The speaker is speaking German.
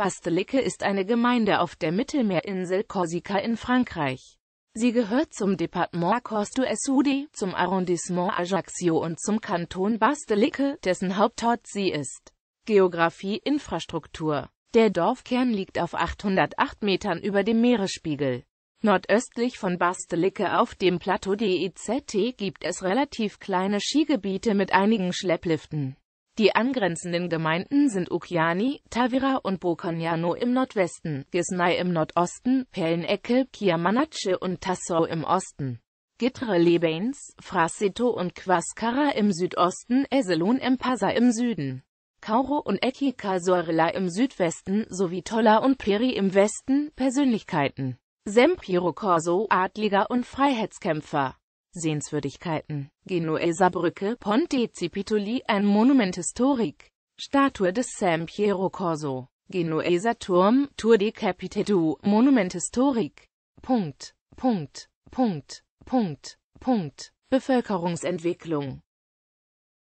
Bastelicke ist eine Gemeinde auf der Mittelmeerinsel Korsika in Frankreich. Sie gehört zum Departement Corse-du-Sud, zum Arrondissement Ajaccio und zum Kanton Bastelicke, dessen Hauptort sie ist. Geografie Infrastruktur Der Dorfkern liegt auf 808 Metern über dem Meeresspiegel. Nordöstlich von Bastelicke auf dem Plateau DEZT gibt es relativ kleine Skigebiete mit einigen Schleppliften. Die angrenzenden Gemeinden sind Ukiani, Tavira und Bocognano im Nordwesten, Gisnai im Nordosten, Pellenecke, Kiamanace und Tassau im Osten. Gitre Lebens, Fraseto und Quascara im Südosten, Eselon Empasa im Süden. Kauro und Ekika Sorella im Südwesten sowie Tolla und Peri im Westen Persönlichkeiten. Sempiro Corso, Adliger und Freiheitskämpfer. Sehenswürdigkeiten Genueser Brücke Ponte Cipitoli ein Monument historique Statue des San Piero Corso Genueser Turm Tour de Capitetu Monument historique Punkt Punkt Punkt Punkt Punkt Bevölkerungsentwicklung